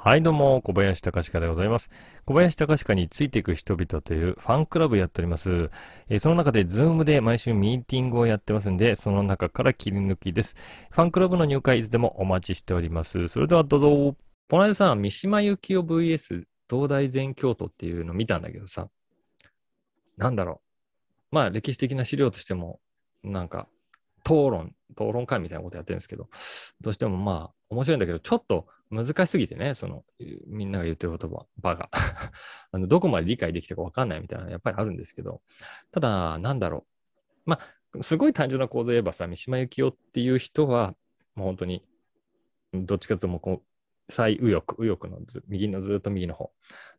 はい、どうも、小林隆史家でございます。小林隆史家についていく人々というファンクラブやっております。えー、その中で、ズームで毎週ミーティングをやってますんで、その中から切り抜きです。ファンクラブの入会いつでもお待ちしております。それではどうぞ。この間さ、三島由紀夫 VS 東大全京都っていうの見たんだけどさ、なんだろう。まあ、歴史的な資料としても、なんか、討論、討論会みたいなことやってるんですけど、どうしてもまあ、面白いんだけど、ちょっと、難しすぎてね、その、みんなが言ってる言葉、場が あの、どこまで理解できたかわかんないみたいなやっぱりあるんですけど、ただ、なんだろう。まあ、すごい単純な構造言えばさ、三島由紀夫っていう人は、もう本当に、どっちかというともこう、最右翼、右翼の右のずっと右の方。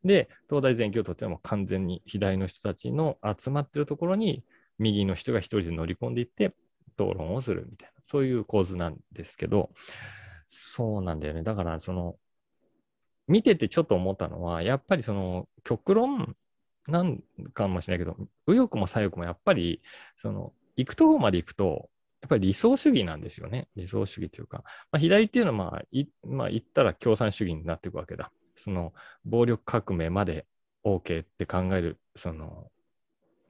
で、東大全教徒っていうのはもう完全に左の人たちの集まってるところに、右の人が一人で乗り込んでいって、討論をするみたいな、そういう構図なんですけど、そうなんだよね。だから、その、見ててちょっと思ったのは、やっぱりその、極論なんかもしれないけど、右翼も左翼もやっぱり、その、行くとこまで行くと、やっぱり理想主義なんですよね。理想主義というか、まあ、左っていうのは、まあい、まあ、言ったら共産主義になっていくわけだ。その、暴力革命まで OK って考える、その、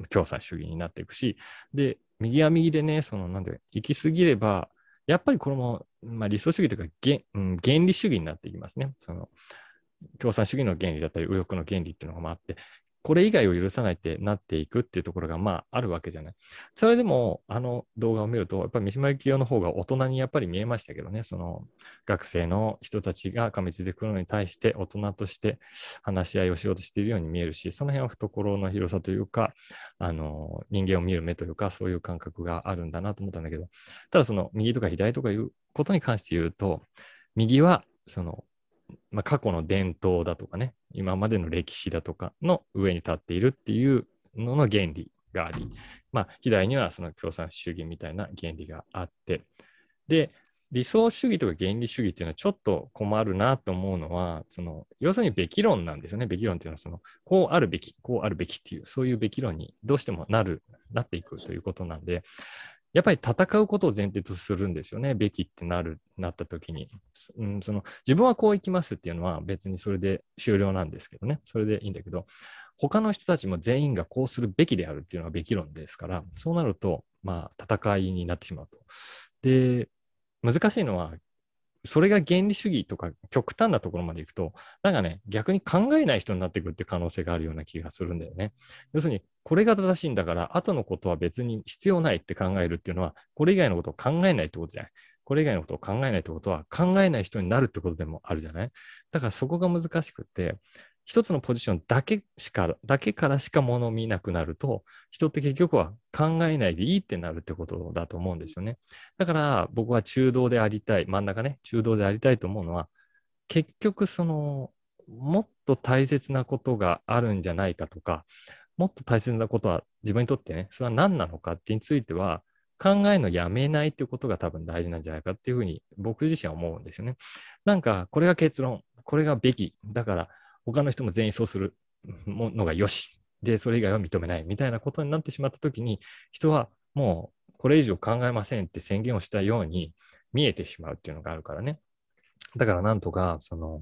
共産主義になっていくし、で、右は右でね、その、なんで、行き過ぎれば、やっぱりこも、まあ、理想主義というか原、うん、原理主義になっていきますね。その共産主義の原理だったり、右翼の原理っていうのがあって、これ以外を許さないってなっていくっていうところが、まあ、あるわけじゃない。それでも、あの動画を見ると、やっぱり三島由紀夫の方が大人にやっぱり見えましたけどね、その学生の人たちがみついてくるのに対して、大人として話し合いをしようとしているように見えるし、その辺は懐の広さというか、あの、人間を見る目というか、そういう感覚があるんだなと思ったんだけど、ただその右とか左とかいうことに関して言うと、右は、そのまあ、過去の伝統だとかね、今までの歴史だとかの上に立っているっていうのの原理があり、まあ、左にはその共産主義みたいな原理があって、で、理想主義とか原理主義っていうのはちょっと困るなと思うのは、その要するにべき論なんですよね。べき論っていうのはその、こうあるべき、こうあるべきっていう、そういうべき論にどうしてもなる、なっていくということなんで、やっぱり戦うことを前提とするんですよね、べきってなる、なった時に。うん、その自分はこういきますっていうのは別にそれで終了なんですけどね、それでいいんだけど、他の人たちも全員がこうするべきであるっていうのはべき論ですから、そうなると、まあ、戦いになってしまうと。で、難しいのは、それが原理主義とか極端なところまでいくと、なんかね、逆に考えない人になっていくって可能性があるような気がするんだよね。要するに、これが正しいんだから、後のことは別に必要ないって考えるっていうのは、これ以外のことを考えないってことじゃない。これ以外のことを考えないってことは、考えない人になるってことでもあるじゃないだからそこが難しくて、一つのポジションだけしか、だけからしかもの見なくなると、人って結局は考えないでいいってなるってことだと思うんですよね。だから僕は中道でありたい、真ん中ね、中道でありたいと思うのは、結局その、もっと大切なことがあるんじゃないかとか、もっと大切なことは自分にとってね、それは何なのかってについては、考えのやめないってことが多分大事なんじゃないかっていうふうに僕自身は思うんですよね。なんか、これが結論、これがべき、だから他の人も全員そうするものがよし。で、それ以外は認めないみたいなことになってしまったときに、人はもうこれ以上考えませんって宣言をしたように見えてしまうっていうのがあるからね。だからなんとか、その、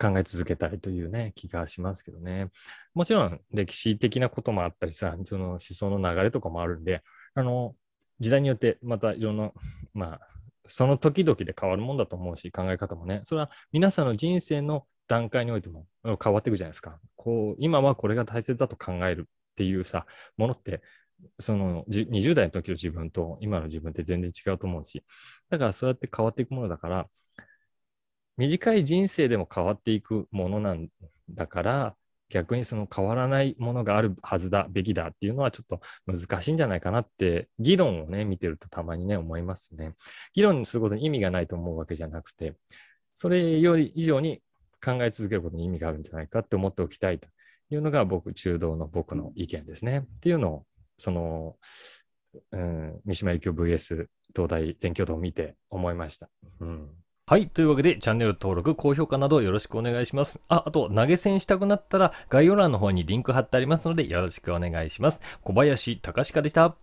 考え続けたいというね、気がしますけどね。もちろん歴史的なこともあったりさ、その思想の流れとかもあるんで、あの、時代によってまたいろんな、まあ、その時々で変わるもんだと思うし、考え方もね、それは皆さんの人生の段階においても変わっていくじゃないですか。こう、今はこれが大切だと考えるっていうさ、ものって、その20代の時の自分と今の自分って全然違うと思うし、だからそうやって変わっていくものだから、短い人生でも変わっていくものなんだから、逆にその変わらないものがあるはずだ、べきだっていうのはちょっと難しいんじゃないかなって、議論をね、見てるとたまにね、思いますね。議論することに意味がないと思うわけじゃなくて、それより以上に考え続けることに意味があるんじゃないかって思っておきたいというのが僕、中道の僕の意見ですね。っていうのを、その、うん、三島由紀夫 VS 東大全教徒を見て思いました。うんはい。というわけで、チャンネル登録、高評価などよろしくお願いします。あ、あと、投げ銭したくなったら、概要欄の方にリンク貼ってありますので、よろしくお願いします。小林隆史でした。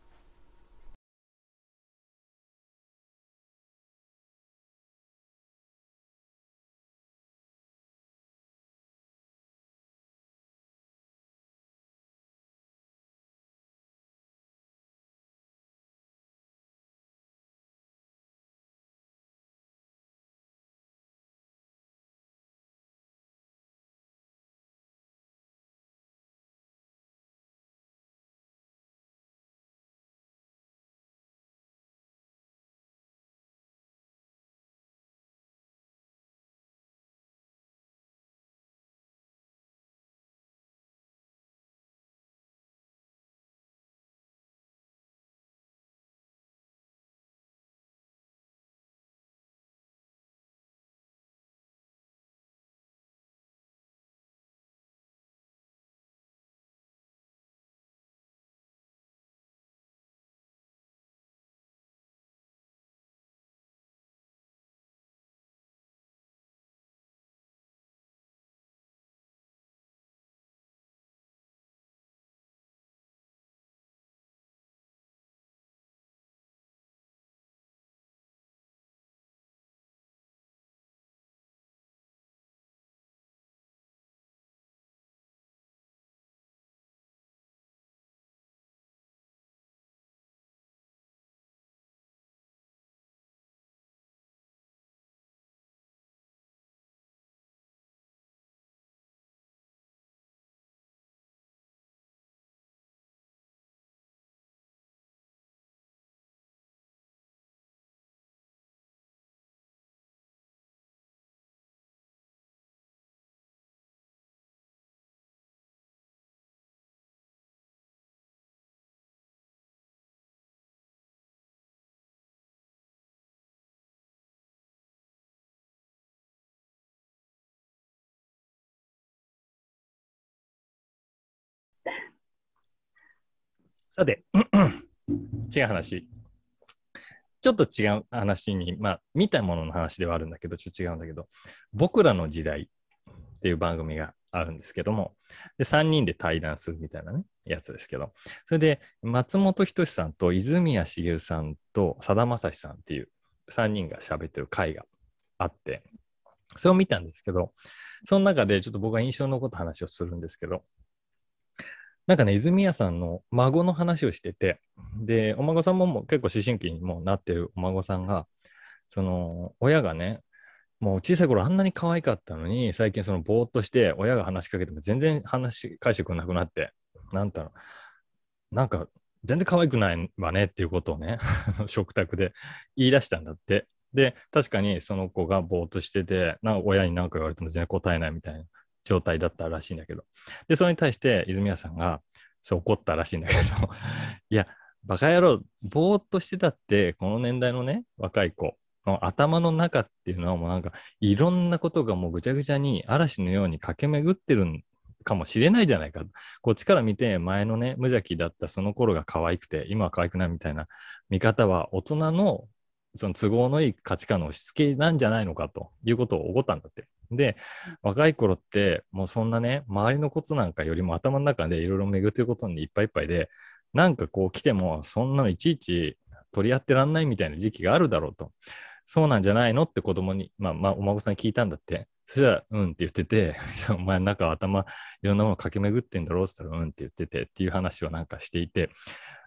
さて、違う話。ちょっと違う話に、まあ、見たものの話ではあるんだけど、ちょっと違うんだけど、僕らの時代っていう番組があるんですけども、で、3人で対談するみたいなね、やつですけど、それで、松本人志さんと泉谷茂さんとさだまさしさんっていう3人が喋ってる回があって、それを見たんですけど、その中でちょっと僕は印象のこと話をするんですけど、なんかね、泉谷さんの孫の話をしてて、で、お孫さんももう結構思春期にもなってるお孫さんが、その、親がね、もう小さい頃あんなに可愛かったのに、最近そのぼーっとして親が話しかけても全然話し返してくれなくなって、なんだろう、なんか全然可愛くないわねっていうことをね 食卓で言い出したんだって。で、確かにその子がぼーっとしてて、な親に何か言われても全然答えないみたいな状態だったらしいんだけど。で、それに対して泉谷さんが、そう怒ったらしいんだけど、いや、バカ野郎、ぼーっとしてたって、この年代のね、若い子の頭の中っていうのはもうなんか、いろんなことがもうぐちゃぐちゃに嵐のように駆け巡ってるんかもしれないじゃないか。こっちから見て、前のね、無邪気だったその頃が可愛くて、今は可愛くないみたいな見方は、大人のその都合のいい価値観の押し付けなんじゃないのかということを怒ったんだって。で、若い頃って、もうそんなね、周りのことなんかよりも頭の中でいろいろ巡ってることにいっぱいいっぱいで、なんかこう来ても、そんなのいちいち取り合ってらんないみたいな時期があるだろうと。そうなんじゃないのって子供に、まあ、まあ、お孫さんに聞いたんだって。そしたら、うんって言ってて、お前なんか頭、いろんなもの駆け巡ってんだろうって言ったら、うんって言っててっていう話をなんかしていて、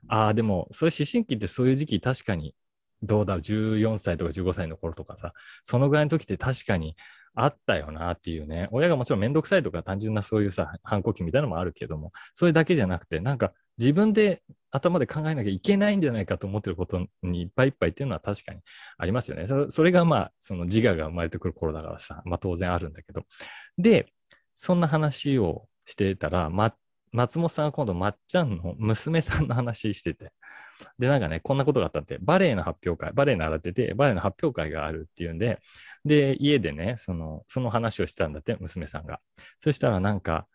ああ、でも、そういう思春期ってそういう時期確かにどうだろう、14歳とか15歳の頃とかさ、そのぐらいの時って確かにあったよなっていうね、親がもちろんめんどくさいとか単純なそういうさ、反抗期みたいなのもあるけども、それだけじゃなくて、なんか自分で頭で考えなきゃいけないんじゃないかと思ってることにいっぱいいっぱいっていうのは確かにありますよね。それがまあ、その自我が生まれてくる頃だからさ、まあ当然あるんだけど。で、そんな話をしてたら、まッ松本さんが今度、まっちゃんの娘さんの話してて。で、なんかね、こんなことがあったって、バレエの発表会、バレエ習ってて、バレエの発表会があるっていうんで、で、家でね、その、その話をしてたんだって、娘さんが。そしたらなんか、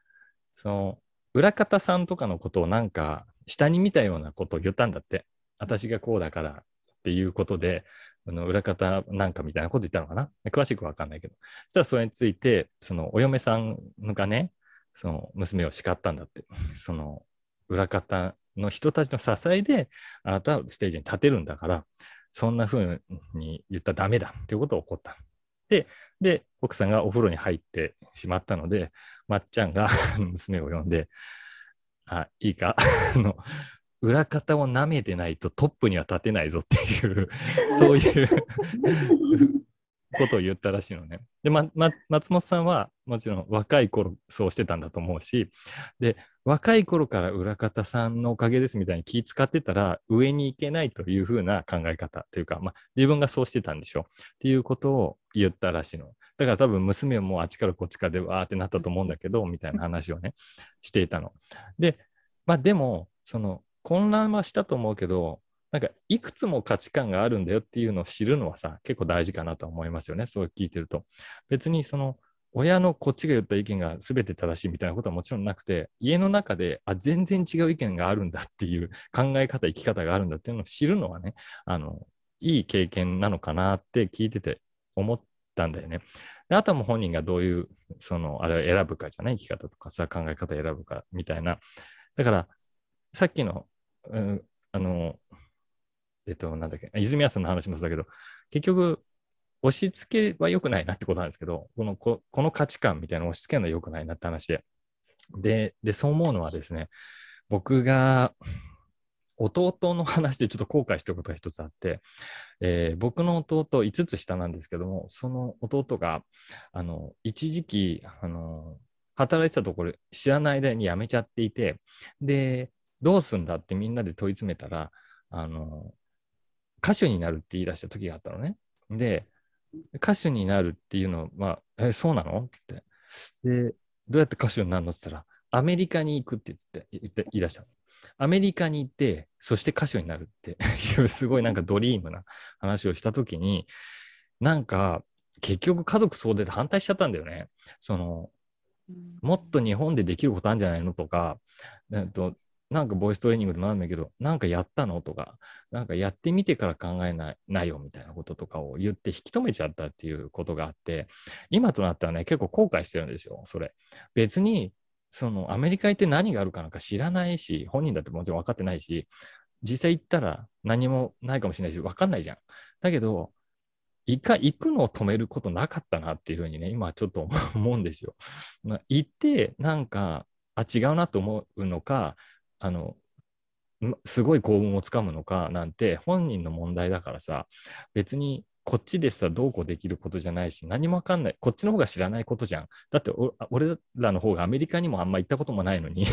その、裏方さんとかのことをなんか、下に見たようなことを言ったんだって。私がこうだからっていうことで、あの裏方なんかみたいなこと言ったのかな詳しくわかんないけど。そしたらそれについて、そのお嫁さんがね、その娘を叱ったんだって、その裏方の人たちの支えで、あなたはステージに立てるんだから、そんな風に言ったらダメだっていうことを怒った。で、で、奥さんがお風呂に入ってしまったので、まっちゃんが 娘を呼んで、あ、いいか、あの、裏方をなめてないとトップには立てないぞっていう、そういうことを言ったらしいのね。で、まま、松本さんはもちろん若い頃そうしてたんだと思うし、で、若い頃から裏方さんのおかげですみたいに気使ってたら上に行けないというふうな考え方というか、ま自分がそうしてたんでしょうっていうことを言ったらしいの。だから多分娘もあっちからこっちからでわーってなったと思うんだけど、みたいな話をね、していたの。で、まあでも、その混乱はしたと思うけど、なんかいくつも価値観があるんだよっていうのを知るのはさ、結構大事かなと思いますよね。そう聞いてると。別にその親のこっちが言った意見が全て正しいみたいなことはもちろんなくて、家の中で、あ、全然違う意見があるんだっていう考え方、生き方があるんだっていうのを知るのはね、あの、いい経験なのかなって聞いてて思ったんだよね。であとはもう本人がどういう、その、あれを選ぶかじゃない生き方とかさ、考え方選ぶかみたいな。だから、さっきの、うん、あの、えっと、なんだっけ、泉谷さんの話もそうだけど、結局、押し付けは良くないなってことなんですけど、このここの価値観みたいな押し付けのは良くないなって話で。で、でそう思うのはですね、僕が弟の話でちょっと後悔したことが一つあって、えー、僕の弟5つ下なんですけども、その弟が、あの、一時期、あの、働いてたところ知らない間に辞めちゃっていて、で、どうすんだってみんなで問い詰めたら、あの、歌手になるって言い出した時があったのね。で、歌手になるっていうのは、まあ、え、そうなのってって。で、どうやって歌手になるのって言ったら、アメリカに行くって言って言って言い出したの。アメリカに行って、そして歌手になるっていう、すごいなんかドリームな話をした時に、なんか、結局家族総出で反対しちゃったんだよね。その、もっと日本でできることあるんじゃないのとか、となんかボイストレーニングでもなんだけど、なんかやったのとか、なんかやってみてから考えないなよみたいなこととかを言って引き止めちゃったっていうことがあって、今となってはね、結構後悔してるんですよ、それ。別に、そのアメリカ行って何があるかなんか知らないし、本人だってもちろん分かってないし、実際行ったら何もないかもしれないし、分かんないじゃん。だけど、一回行くのを止めることなかったなっていうふうにね、今ちょっと思うんですよ。まあ、行って、なんか、あ、違うなと思うのか、あのすごい幸運をつかむのかなんて本人の問題だからさ別にこっちでさどうこうできることじゃないし何もわかんないこっちの方が知らないことじゃんだって俺らの方が アメリカにもあんま行ったこともないのに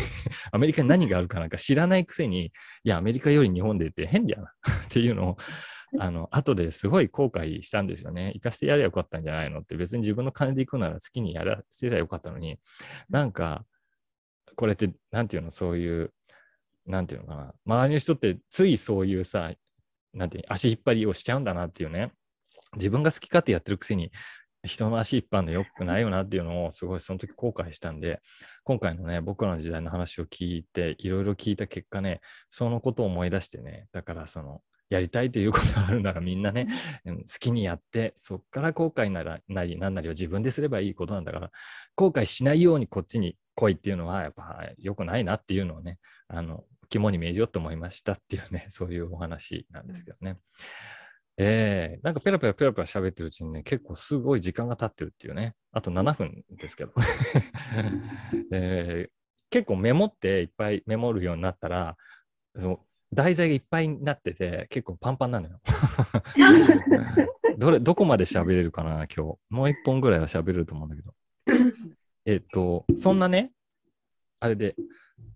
アメリカに何があるかなんか知らないくせにいやアメリカより日本でって変じゃん っていうのをあの後ですごい後悔したんですよね行かせてやればよかったんじゃないのって別に自分の金で行くなら好きにやらせればよかったのになんかこれって何て言うのそういうなんていうのかな、周りの人ってついそういうさ、なんてう足引っ張りをしちゃうんだなっていうね、自分が好き勝手やってるくせに、人の足引っ張るのよくないよなっていうのをすごいその時後悔したんで今回のね僕らの時代の話を聞いていろいろ聞いた結果ねそのことを思い出してねだからそのやりたいということがあるならみんなね、うん、好きにやってそっから後悔ならなりなんなりは自分ですればいいことなんだから後悔しないようにこっちに来いっていうのはやっぱ良くないなっていうのをねあの肝に銘じようと思いましたっていうね、そういうお話なんですけどね。えー、なんかペラペラペラペラ喋ってるうちにね、結構すごい時間が経ってるっていうね、あと7分ですけど、えー、結構メモっていっぱいメモるようになったら、その題材がいっぱいになってて、結構パンパンなのよ。どれ、どこまで喋れるかな、今日。もう一本ぐらいは喋れると思うんだけど。えっと、そんなね、あれで、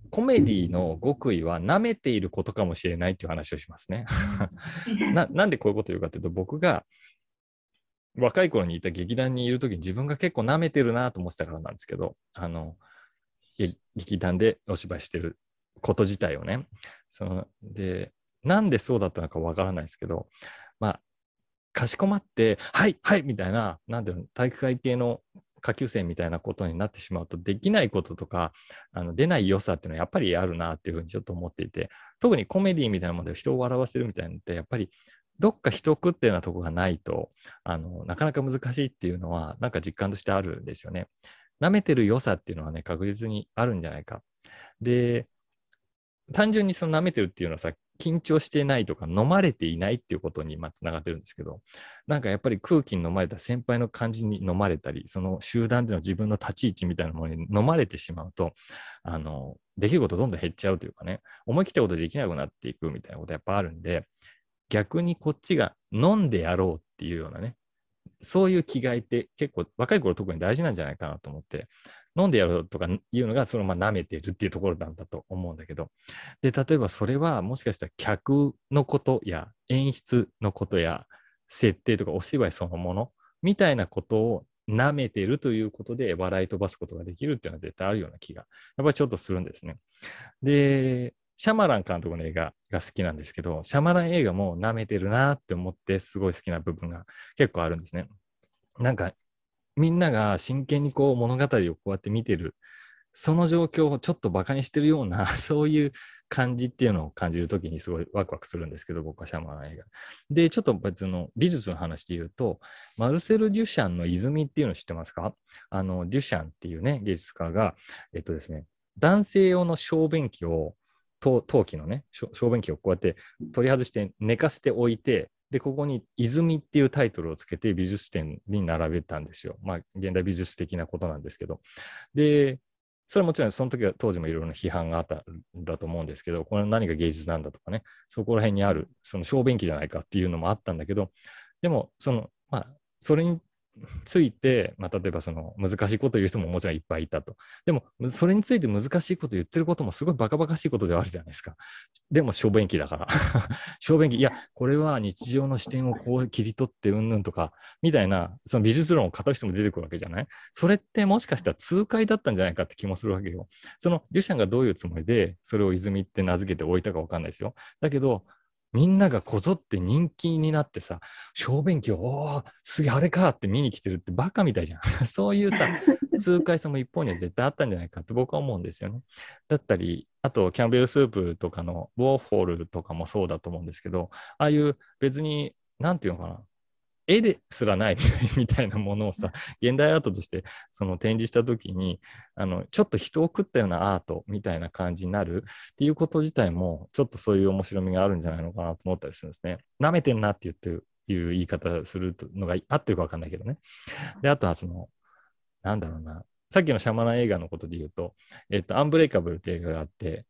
コメディの極意は舐めていることかもしれないっていう話をしますね。ななんでこういうこと言うかというと僕が若い頃にいた劇団にいる時に自分が結構舐めてるなと思ってたからなんですけどあの劇団でお芝居してること自体をねそのでなんでそうだったのかわからないですけどまあかしこまって「はいはい」みたいななんていうの体育会系の下級生みたいなことになってしまうとできないこととかあの出ない良さっていうのはやっぱりあるなっていうふうにちょっと思っていて特にコメディみたいなもので人を笑わせるみたいなのってやっぱりどっか人食っていうようなとこがないとあのなかなか難しいっていうのはなんか実感としてあるんですよね。舐めてる良さっていうのはね確実にあるんじゃないか。で単純にその舐めてるっていうのはさっ緊張してないとか飲まれていないっていうことにまあつながってるんですけどなんかやっぱり空気に飲まれた先輩の感じに飲まれたりその集団での自分の立ち位置みたいなものに飲まれてしまうとあのできることどんどん減っちゃうというかね思い切ったことできなくなっていくみたいなことやっぱあるんで逆にこっちが飲んでやろうっていうようなねそういう気概って結構若い頃特に大事なんじゃないかなと思って飲んでやろうとかいうのが、そのまあ舐めてるっていうところなんだと思うんだけど、で、例えばそれはもしかしたら客のことや演出のことや設定とかお芝居そのものみたいなことを舐めてるということで笑い飛ばすことができるっていうのは絶対あるような気が、やっぱりちょっとするんですね。で、シャマラン監督の映画が好きなんですけど、シャマラン映画も舐めてるなって思ってすごい好きな部分が結構あるんですね。なんかみんなが真剣にこう物語をこうやって見てる、その状況をちょっとバカにしてるような、そういう感じっていうのを感じるときにすごいワクワクするんですけど、僕はシャマーラン映画。で、ちょっと別の美術の話で言うと、マルセル・デュシャンの泉っていうの知ってますかあの、デュシャンっていうね、芸術家が、えっとですね、男性用の小便器を陶器のね、小便器をこうやって取り外して寝かせておいて、で、ここに泉っていうタイトルをつけて美術展に並べたんですよ。まあ、現代美術的なことなんですけど。で、それはもちろんその時は当時もいろいろな批判があったんだと思うんですけど、これは何が芸術なんだとかね、そこら辺にある、その小便器じゃないかっていうのもあったんだけど、でも、その、まあ、それについて、まあ、例えばその難しいこと言う人ももちろんいっぱいいたと。でも、それについて難しいこと言ってることもすごいバカバカしいことではあるじゃないですか。でも、小便器だから。小便器、いや、これは日常の視点をこう切り取ってうんぬんとか、みたいな、その美術論を語る人も出てくるわけじゃないそれってもしかしたら痛快だったんじゃないかって気もするわけよ。そのデュシャンがどういうつもりで、それを泉って名付けておいたかわかんないですよ。だけど、みんながこぞって人気になってさ、小便器を、おお、すげえ、あれかって見に来てるってバカみたいじゃん。そういうさ、痛快さも一方には絶対あったんじゃないかって僕は思うんですよね。だったり、あと、キャンベルスープとかのウォーホールとかもそうだと思うんですけど、ああいう別に、なんていうのかな、絵ですらないみたいなものをさ、現代アートとしてその展示した時に、あの、ちょっと人を食ったようなアートみたいな感じになるっていうこと自体も、ちょっとそういう面白みがあるんじゃないのかなと思ったりするんですね。なめてんなって言ってる、いう言い方するのが合ってるかわかんないけどね。で、あとはその、なんだろうな、さっきのシャマナ映画のことで言うと、えっと、アンブレイカブルっていう映画があって、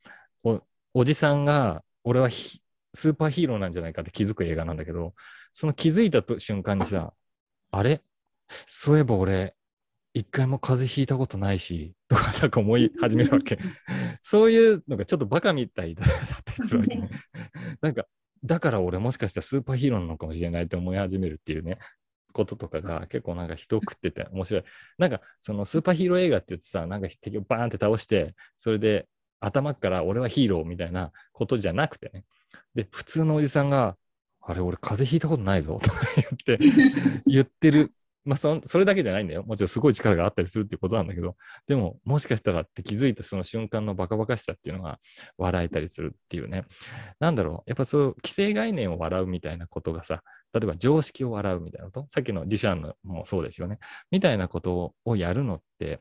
おじさんが、俺はスーパーヒーローなんじゃないかって気づく映画なんだけど、その気づいた瞬間にさ、あれそういえば俺、一回も風邪ひいたことないし、とかなんか思い始めるわけ。そういうのがちょっとバカみたいだったりするわけね。なんか、だから俺もしかしたらスーパーヒーローなのかもしれないって思い始めるっていうね、こととかが結構なんか人食ってて面白い。なんか、そのスーパーヒーロー映画って言ってさ、なんか敵をバーンって倒して、それで頭から俺はヒーローみたいなことじゃなくてね。で、普通のおじさんが、あれ、俺風邪ひいたことないぞとか言って、言ってる。まあそ、それだけじゃないんだよ。もちろんすごい力があったりするっていうことなんだけど、でも、もしかしたらって気づいたその瞬間のバカバカしさっていうのが笑えたりするっていうね。なんだろう。やっぱそう、既成概念を笑うみたいなことがさ、例えば常識を笑うみたいなこと、さっきのデュシャンのもそうですよね。みたいなことをやるのって、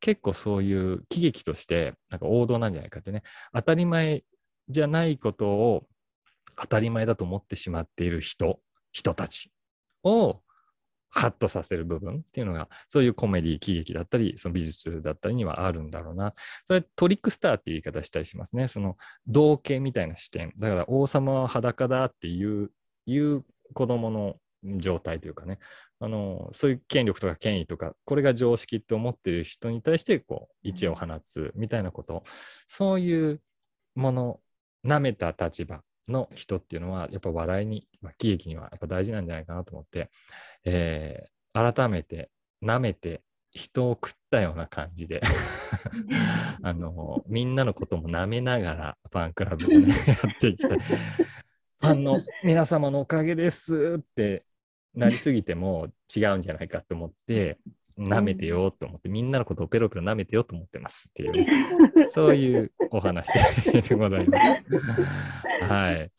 結構そういう喜劇として、なんか王道なんじゃないかってね。当たり前じゃないことを当たり前だと思ってしまっている人、人たちをハッとさせる部分っていうのが、そういうコメディ、喜劇だったり、その美術だったりにはあるんだろうな。それトリックスターっていう言い方したりしますね。その同型みたいな視点。だから王様は裸だっていう、いう子供の状態というかね、あの、そういう権力とか権威とか、これが常識って思ってる人に対して、こう、位置を放つみたいなこと、そういうもの、舐めた立場の人っていうのは、やっぱ笑いに、まあ、喜劇にはやっぱ大事なんじゃないかなと思って、えー、改めて、なめて、人を食ったような感じで あの、みんなのことも舐めながらファンクラブをね、やっていきたい。ファンの皆様のおかげですってなりすぎても違うんじゃないかと思って、舐めてよと思って、みんなのことをペロペロ舐めてよと思ってますっていう、そういうお話でございます。はい。